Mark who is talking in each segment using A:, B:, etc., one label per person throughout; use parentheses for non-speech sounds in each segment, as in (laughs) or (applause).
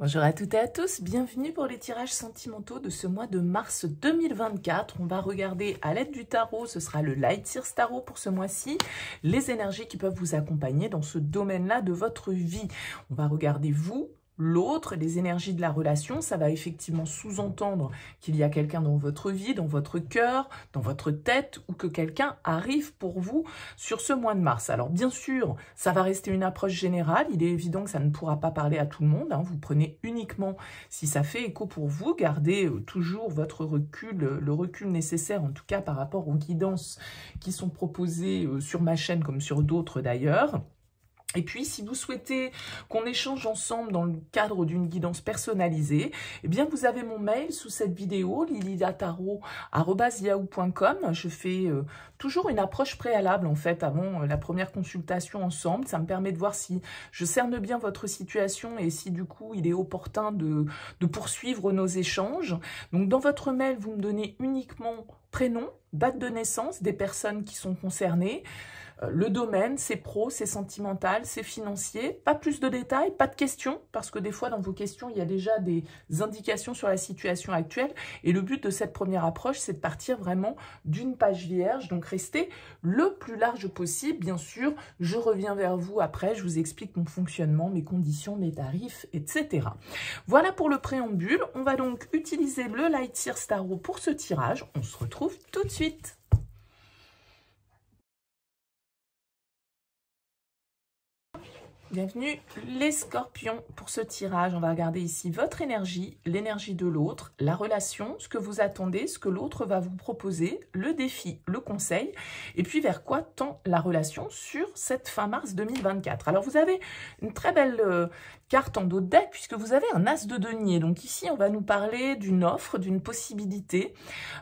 A: Bonjour à toutes et à tous, bienvenue pour les tirages sentimentaux de ce mois de mars 2024. On va regarder à l'aide du tarot, ce sera le Light Sears Tarot pour ce mois-ci, les énergies qui peuvent vous accompagner dans ce domaine-là de votre vie. On va regarder vous, l'autre, les énergies de la relation, ça va effectivement sous-entendre qu'il y a quelqu'un dans votre vie, dans votre cœur, dans votre tête, ou que quelqu'un arrive pour vous sur ce mois de mars. Alors bien sûr, ça va rester une approche générale, il est évident que ça ne pourra pas parler à tout le monde, hein. vous prenez uniquement si ça fait écho pour vous, gardez euh, toujours votre recul, euh, le recul nécessaire en tout cas par rapport aux guidances qui sont proposées euh, sur ma chaîne comme sur d'autres d'ailleurs. Et puis, si vous souhaitez qu'on échange ensemble dans le cadre d'une guidance personnalisée, eh bien, vous avez mon mail sous cette vidéo, lilidataro.com. Je fais euh, toujours une approche préalable, en fait, avant euh, la première consultation ensemble. Ça me permet de voir si je cerne bien votre situation et si, du coup, il est opportun de, de poursuivre nos échanges. Donc, dans votre mail, vous me donnez uniquement prénom, date de naissance des personnes qui sont concernées, le domaine, c'est pro, c'est sentimental, c'est financier. Pas plus de détails, pas de questions, parce que des fois dans vos questions, il y a déjà des indications sur la situation actuelle. Et le but de cette première approche, c'est de partir vraiment d'une page vierge, donc rester le plus large possible. Bien sûr, je reviens vers vous après, je vous explique mon fonctionnement, mes conditions, mes tarifs, etc. Voilà pour le préambule. On va donc utiliser le Lightseer Starro pour ce tirage. On se retrouve tout de suite. Bienvenue les scorpions pour ce tirage. On va regarder ici votre énergie, l'énergie de l'autre, la relation, ce que vous attendez, ce que l'autre va vous proposer, le défi, le conseil, et puis vers quoi tend la relation sur cette fin mars 2024. Alors vous avez une très belle euh, carte en dos de deck puisque vous avez un as de denier. Donc ici, on va nous parler d'une offre, d'une possibilité,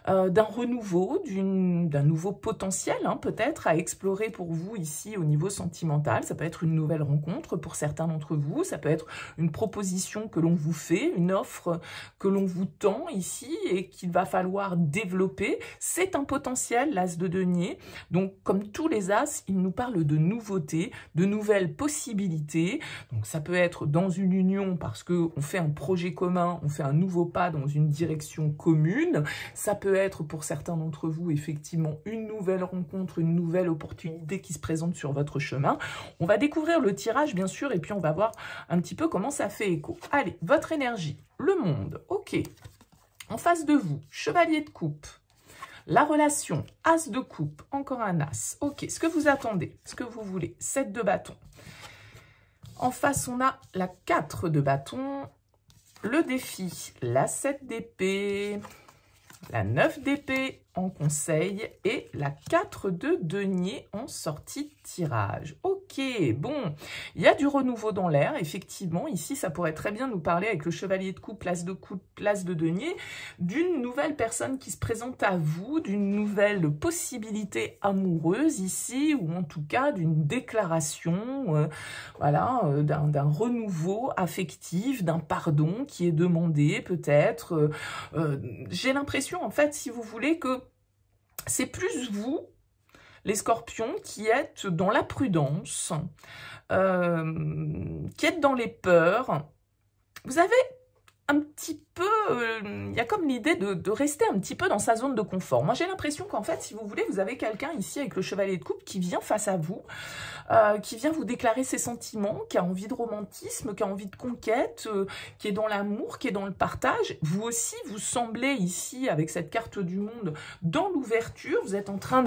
A: euh, d'un renouveau, d'un nouveau potentiel hein, peut-être à explorer pour vous ici au niveau sentimental. Ça peut être une nouvelle rencontre pour certains d'entre vous, ça peut être une proposition que l'on vous fait, une offre que l'on vous tend ici et qu'il va falloir développer. C'est un potentiel, l'as de denier. Donc comme tous les as, il nous parle de nouveautés, de nouvelles possibilités. Donc ça peut être dans une union parce qu'on fait un projet commun, on fait un nouveau pas dans une direction commune. Ça peut être pour certains d'entre vous effectivement une nouvelle rencontre, une nouvelle opportunité qui se présente sur votre chemin. On va découvrir le tirage bien sûr et puis on va voir un petit peu comment ça fait écho. Allez, votre énergie, le monde, ok. En face de vous, chevalier de coupe, la relation, as de coupe, encore un as. Ok, ce que vous attendez, ce que vous voulez, 7 de bâton. En face, on a la 4 de bâton, le défi, la 7 d'épée, la 9 d'épée en conseil et la 4 de denier en sortie tirage. Ok, bon, il y a du renouveau dans l'air, effectivement. Ici, ça pourrait très bien nous parler avec le chevalier de coupe, place de coupe, place de denier, d'une nouvelle personne qui se présente à vous, d'une nouvelle possibilité amoureuse ici, ou en tout cas d'une déclaration, euh, voilà, euh, d'un renouveau affectif, d'un pardon qui est demandé peut-être. Euh, j'ai l'impression, en fait, si vous voulez, que c'est plus vous les scorpions qui êtes dans la prudence, euh, qui est dans les peurs, vous avez un petit peu, euh, il y a comme l'idée de, rester un petit peu dans sa zone de confort. Moi, j'ai l'impression qu'en fait, si vous voulez, vous avez quelqu'un ici avec le chevalier de coupe qui vient face à vous, euh, qui vient vous déclarer ses sentiments, qui a envie de romantisme, qui a envie de conquête, euh, qui est dans l'amour, qui est dans le partage. Vous aussi, vous semblez ici, avec cette carte du monde, dans l'ouverture. Vous êtes en train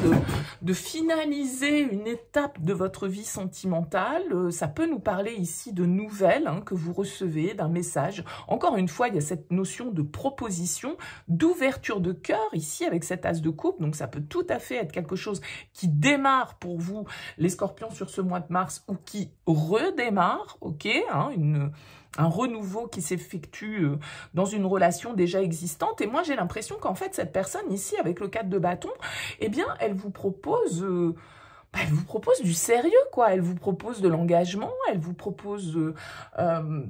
A: de, finaliser une étape de votre vie sentimentale. ça peut nous parler ici de nouvelles hein, que vous recevez, d'un message. Encore une fois, il y a cette notion de proposition, d'ouverture de cœur ici avec cette as de coupe. Donc ça peut tout à fait être quelque chose qui démarre pour vous, les scorpions, sur ce mois de mars ou qui redémarre, ok hein, un renouveau qui s'effectue euh, dans une relation déjà existante. Et moi, j'ai l'impression qu'en fait, cette personne ici, avec le cadre de bâton, eh bien, elle vous propose... Euh, bah, elle vous propose du sérieux, quoi. Elle vous propose de l'engagement, elle vous propose euh,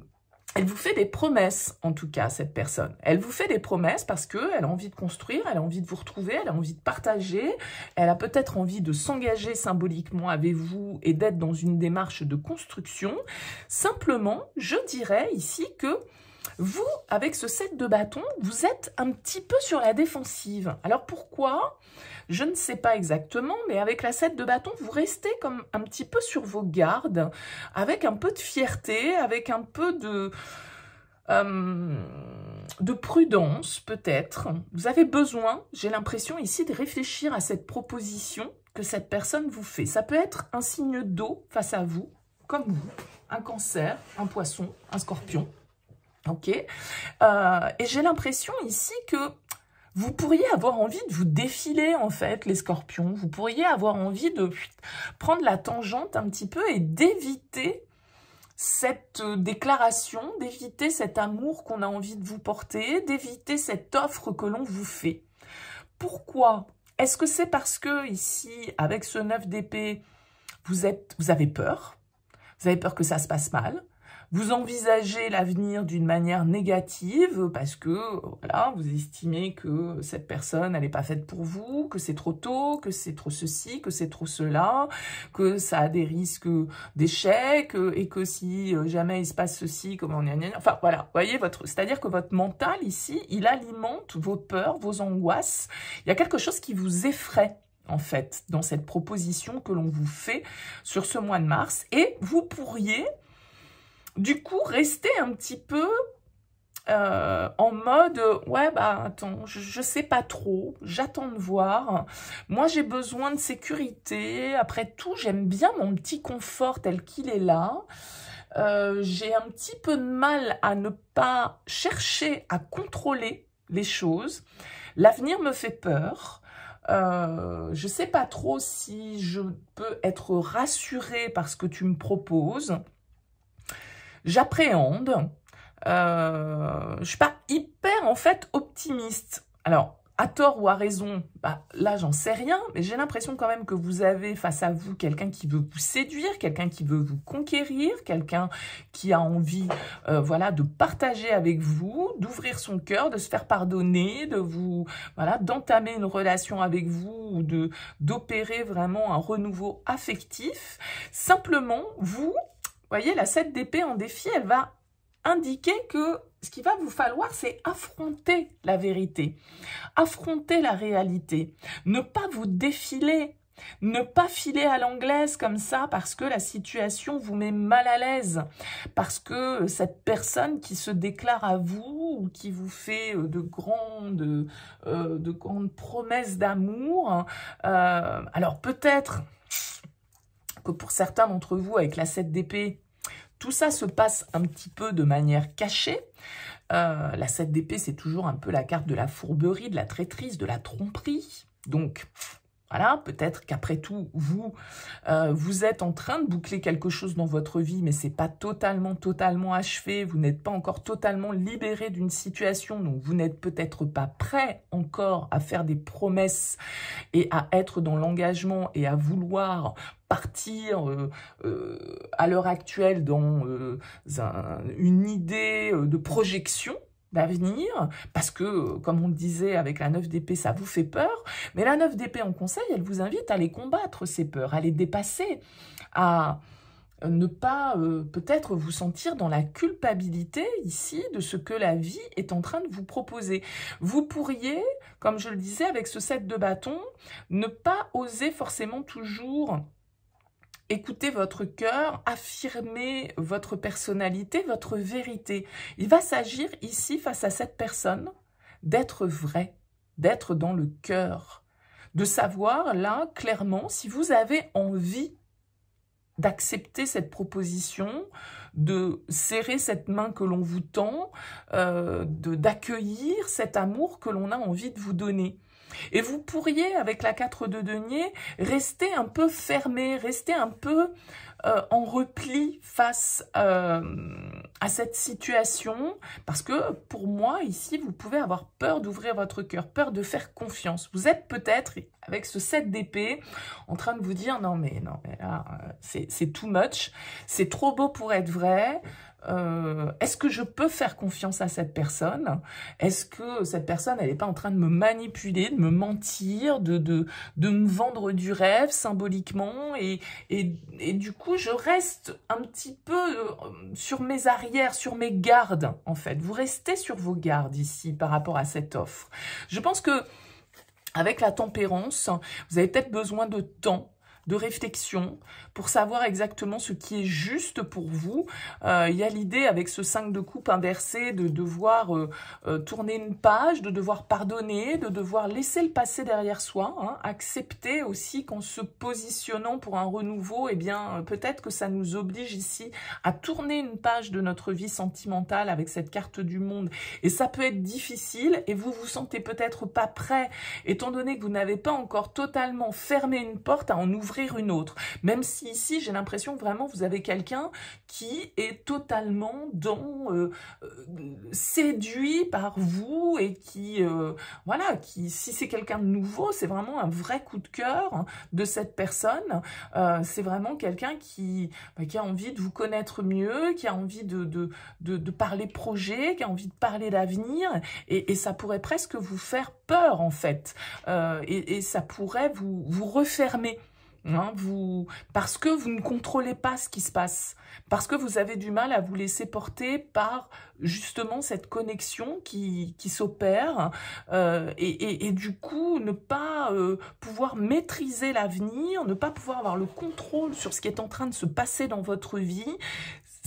A: elle vous fait des promesses, en tout cas, cette personne. Elle vous fait des promesses parce qu'elle a envie de construire, elle a envie de vous retrouver, elle a envie de partager, elle a peut-être envie de s'engager symboliquement avec vous et d'être dans une démarche de construction. Simplement, je dirais ici que vous, avec ce set de bâtons, vous êtes un petit peu sur la défensive. Alors pourquoi Je ne sais pas exactement, mais avec la set de bâtons, vous restez comme un petit peu sur vos gardes, avec un peu de fierté, avec un peu de... Euh, de prudence peut-être. Vous avez besoin, j'ai l'impression ici, de réfléchir à cette proposition que cette personne vous fait. Ça peut être un signe d'eau face à vous, comme vous, un cancer, un poisson, un scorpion. Ok euh, Et j'ai l'impression ici que vous pourriez avoir envie de vous défiler, en fait, les scorpions. Vous pourriez avoir envie de prendre la tangente un petit peu et d'éviter cette euh, déclaration, d'éviter cet amour qu'on a envie de vous porter, d'éviter cette offre que l'on vous fait. Pourquoi Est-ce que c'est parce que ici, avec ce 9 d'épée, vous, êtes, vous avez peur Vous avez peur que ça se passe mal vous envisagez l'avenir d'une manière négative parce que voilà, vous estimez que cette personne, n'est pas faite pour vous, que c'est trop tôt, que c'est trop ceci, que c'est trop cela, que ça a des risques d'échec et que si jamais il se passe ceci, comment on est... Enfin voilà, voyez, votre, c'est-à-dire que votre mental ici, il alimente vos peurs, vos angoisses. Il y a quelque chose qui vous effraie en fait, dans cette proposition que l'on vous fait sur ce mois de mars. Et vous pourriez du coup, rester un petit peu euh, en mode ouais bah attends je, ne sais pas trop j'attends de voir moi j'ai besoin de sécurité après tout j'aime bien mon petit confort tel qu'il est là euh, j'ai un petit peu de mal à ne pas chercher à contrôler les choses l'avenir me fait peur Je euh, je sais pas trop si je peux être rassurée par ce que tu me proposes j'appréhende. Euh, je suis pas hyper en fait optimiste. Alors, à tort ou à raison, bah, là j'en sais rien, mais j'ai l'impression quand même que vous avez face à vous quelqu'un qui veut vous séduire, quelqu'un qui veut vous conquérir, quelqu'un qui a envie euh, voilà, de partager avec vous, d'ouvrir son cœur, de se faire pardonner, de vous voilà, d'entamer une relation avec vous ou de d'opérer vraiment un renouveau affectif. Simplement, vous, voyez, la 7 d'épée en défi, elle va indiquer que ce qu'il va vous falloir, c'est affronter la vérité, affronter la réalité, ne pas vous défiler, ne pas filer à l'anglaise comme ça parce que la situation vous met mal à l'aise, parce que cette personne qui se déclare à vous ou qui vous fait euh, de grandes, euh, de grandes promesses d'amour, euh, alors peut-être pour certains d'entre vous, avec la 7 d'épée, tout ça se passe un petit peu de manière cachée. Euh, la 7 d'épée, c'est toujours un peu la carte de la fourberie, de la traîtrise, de la tromperie. Donc, voilà, peut-être qu'après tout, vous, euh, vous êtes en train de boucler quelque chose dans votre vie, mais c'est pas totalement, totalement achevé. Vous n'êtes pas encore totalement libéré d'une situation, donc vous n'êtes peut-être pas prêt encore à faire des promesses et à être dans l'engagement et à vouloir partir euh, euh, à l'heure actuelle dans une idée de projection d'avenir, parce que, comme on le disait avec la 9 d'épée, ça vous fait peur, mais la 9 d'épée en conseil, elle vous invite à les combattre, ces peurs, à les dépasser, à ne pas euh, peut-être vous sentir dans la culpabilité ici de ce que la vie est en train de vous proposer. Vous pourriez, comme je le disais avec ce set de bâton, ne pas oser forcément toujours Écoutez votre cœur, affirmez votre personnalité, votre vérité. Il va s'agir ici, face à cette personne, d'être vrai, d'être dans le cœur, de savoir là clairement si vous avez envie d'accepter cette proposition, de serrer cette main que l'on vous tend, euh, d'accueillir cet amour que l'on a envie de vous donner. Et vous pourriez, avec la 4 de denier, rester un peu fermé, rester un peu euh, en repli face euh, à cette situation. Parce que pour moi, ici, vous pouvez avoir peur d'ouvrir votre cœur, peur de faire confiance. Vous êtes peut-être, avec ce 7 d'épée, en train de vous dire « Non mais, non, mais là, euh, c'est too much, c'est trop beau pour être vrai ». Euh, est-ce que je peux faire confiance à cette personne Est-ce que cette personne, elle n'est pas en train de me manipuler, de me mentir, de, me vendre du rêve symboliquement et, et, et, du coup, je reste un petit peu euh, sur mes arrières, sur mes gardes, en fait. Vous restez sur vos gardes ici par rapport à cette offre. Je pense que avec la tempérance, vous avez peut-être besoin de temps de réflexion pour savoir exactement ce qui est juste pour vous. Euh, il y a l'idée avec ce 5 de coupe inversé de devoir euh, euh, tourner une page, de devoir pardonner, de devoir laisser le passé derrière soi, hein, accepter aussi qu'en se positionnant pour un renouveau, eh bien peut-être que ça nous oblige ici à tourner une page de notre vie sentimentale avec cette carte du monde. Et ça peut être difficile et vous vous sentez peut-être pas prêt, étant donné que vous n'avez pas encore totalement fermé une porte à en ouvrir une autre. Même si ici, j'ai l'impression que vraiment vous avez quelqu'un qui est totalement dans, euh, euh, séduit par vous et qui, euh, voilà, qui, si c'est quelqu'un de nouveau, c'est vraiment un vrai coup de cœur de cette personne. c'est vraiment quelqu'un qui, bah, qui a envie de vous connaître mieux, qui a envie de, de, parler projet, qui a envie de parler d'avenir. Et, ça pourrait presque vous faire peur, en fait. et, ça pourrait vous, vous refermer. Hein, vous, parce que vous ne contrôlez pas ce qui se passe, parce que vous avez du mal à vous laisser porter par justement cette connexion qui, qui s'opère euh, et, du coup ne pas euh, pouvoir maîtriser l'avenir, ne pas pouvoir avoir le contrôle sur ce qui est en train de se passer dans votre vie,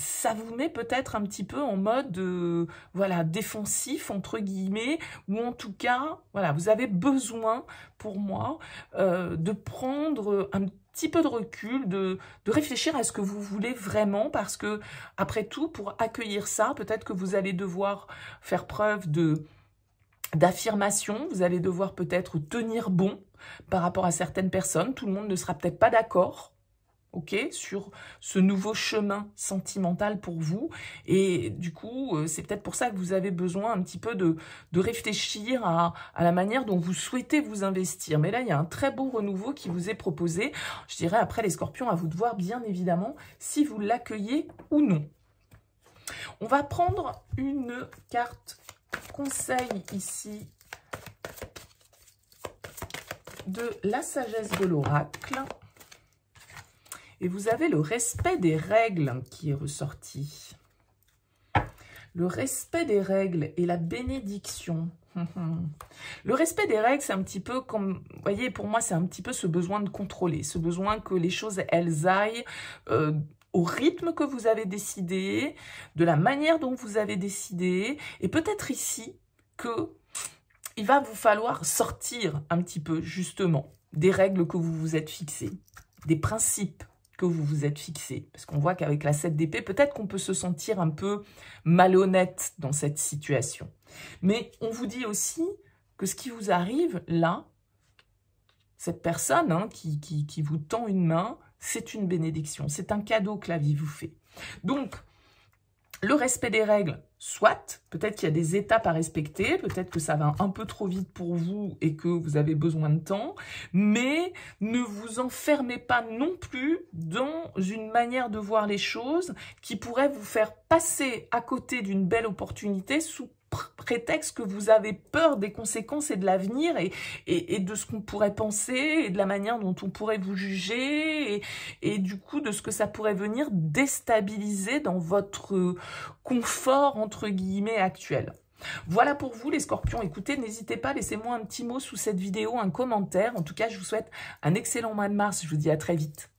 A: ça vous met peut-être un petit peu en mode euh, voilà défensif entre guillemets ou en tout cas voilà vous avez besoin pour moi euh, de prendre un petit peu de recul, de, réfléchir à ce que vous voulez vraiment, parce que, après tout, pour accueillir ça, peut-être que vous allez devoir faire preuve de d'affirmation, vous allez devoir peut-être tenir bon par rapport à certaines personnes, tout le monde ne sera peut-être pas d'accord, sur ce nouveau chemin sentimental pour vous. Et du coup, euh, c'est peut-être pour ça que vous avez besoin un petit peu de, réfléchir à, à, la manière dont vous souhaitez vous investir. Mais là, il y a un très beau renouveau qui vous est proposé. Je dirais après les scorpions, à vous de voir bien évidemment si vous l'accueillez ou non. On va prendre une carte conseil ici de la sagesse de l'oracle. Et vous avez le respect des règles qui est ressorti. Le respect des règles et la bénédiction. (laughs) Le respect des règles, c'est un petit peu comme, vous voyez, pour moi, c'est un petit peu ce besoin de contrôler, ce besoin que les choses, elles aillent euh, au rythme que vous avez décidé, de la manière dont vous avez décidé, et peut-être ici que il va vous falloir sortir un petit peu, justement, des règles que vous vous êtes fixées, des principes que vous vous êtes fixé. Parce qu'on voit qu'avec la 7 d'épée, peut-être qu'on peut se sentir un peu malhonnête dans cette situation. Mais on vous dit aussi que ce qui vous arrive là, cette personne hein, qui, qui vous tend une main, c'est une bénédiction, c'est un cadeau que la vie vous fait. Donc, le respect des règles, soit. Peut-être qu'il y a des étapes à respecter, peut-être que ça va un peu trop vite pour vous et que vous avez besoin de temps, mais ne vous enfermez pas non plus dans une manière de voir les choses qui pourrait vous faire passer à côté d'une belle opportunité sous prétexte que vous avez peur des conséquences et de l'avenir et, de ce qu'on pourrait penser et de la manière dont on pourrait vous juger et, et, du coup de ce que ça pourrait venir déstabiliser dans votre confort entre guillemets actuel. Voilà pour vous les scorpions, écoutez, n'hésitez pas, laissez-moi un petit mot sous cette vidéo, un commentaire. En tout cas, je vous souhaite un excellent mois de mars, je vous dis à très vite.